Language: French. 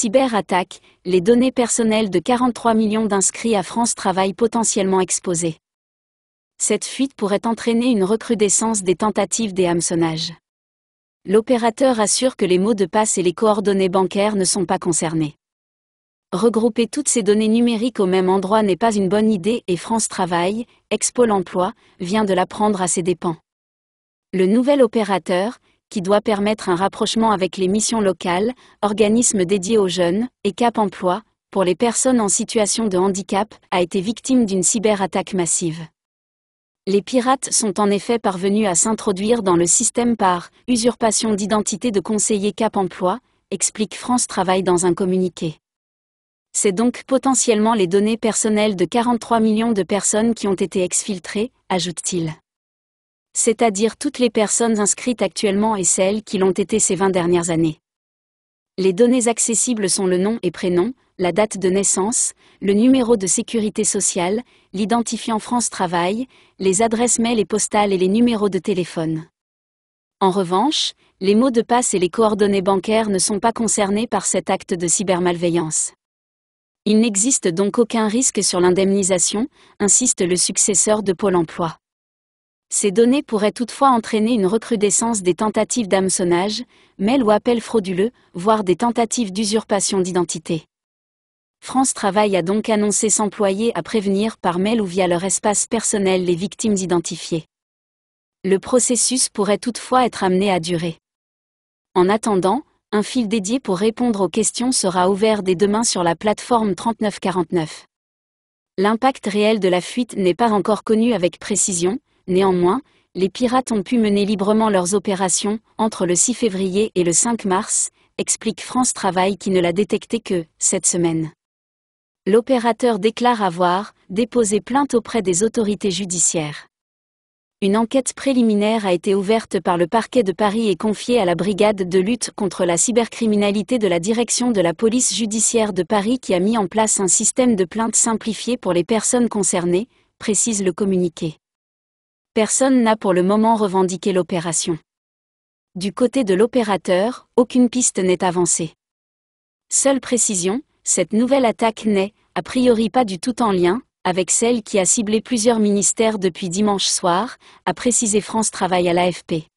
Cyberattaque, les données personnelles de 43 millions d'inscrits à France Travail potentiellement exposées. Cette fuite pourrait entraîner une recrudescence des tentatives des hameçonnages. L'opérateur assure que les mots de passe et les coordonnées bancaires ne sont pas concernés. Regrouper toutes ces données numériques au même endroit n'est pas une bonne idée et France Travail, Expo l'emploi, vient de l'apprendre à ses dépens. Le nouvel opérateur, qui doit permettre un rapprochement avec les missions locales, organismes dédiés aux jeunes, et Cap Emploi, pour les personnes en situation de handicap, a été victime d'une cyberattaque massive. Les pirates sont en effet parvenus à s'introduire dans le système par usurpation d'identité de conseiller Cap Emploi, explique France Travail dans un communiqué. C'est donc potentiellement les données personnelles de 43 millions de personnes qui ont été exfiltrées, ajoute-t-il c'est-à-dire toutes les personnes inscrites actuellement et celles qui l'ont été ces 20 dernières années. Les données accessibles sont le nom et prénom, la date de naissance, le numéro de sécurité sociale, l'identifiant France Travail, les adresses mail et postales et les numéros de téléphone. En revanche, les mots de passe et les coordonnées bancaires ne sont pas concernés par cet acte de cybermalveillance. Il n'existe donc aucun risque sur l'indemnisation, insiste le successeur de Pôle Emploi. Ces données pourraient toutefois entraîner une recrudescence des tentatives d'hameçonnage, mails ou appels frauduleux, voire des tentatives d'usurpation d'identité. France Travail a donc annoncé s'employer à prévenir par mail ou via leur espace personnel les victimes identifiées. Le processus pourrait toutefois être amené à durer. En attendant, un fil dédié pour répondre aux questions sera ouvert dès demain sur la plateforme 3949. L'impact réel de la fuite n'est pas encore connu avec précision, Néanmoins, les pirates ont pu mener librement leurs opérations entre le 6 février et le 5 mars, explique France Travail qui ne l'a détecté que cette semaine. L'opérateur déclare avoir déposé plainte auprès des autorités judiciaires. Une enquête préliminaire a été ouverte par le parquet de Paris et confiée à la brigade de lutte contre la cybercriminalité de la direction de la police judiciaire de Paris qui a mis en place un système de plainte simplifié pour les personnes concernées, précise le communiqué. Personne n'a pour le moment revendiqué l'opération. Du côté de l'opérateur, aucune piste n'est avancée. Seule précision, cette nouvelle attaque n'est, a priori pas du tout en lien, avec celle qui a ciblé plusieurs ministères depuis dimanche soir, a précisé France Travail à l'AFP.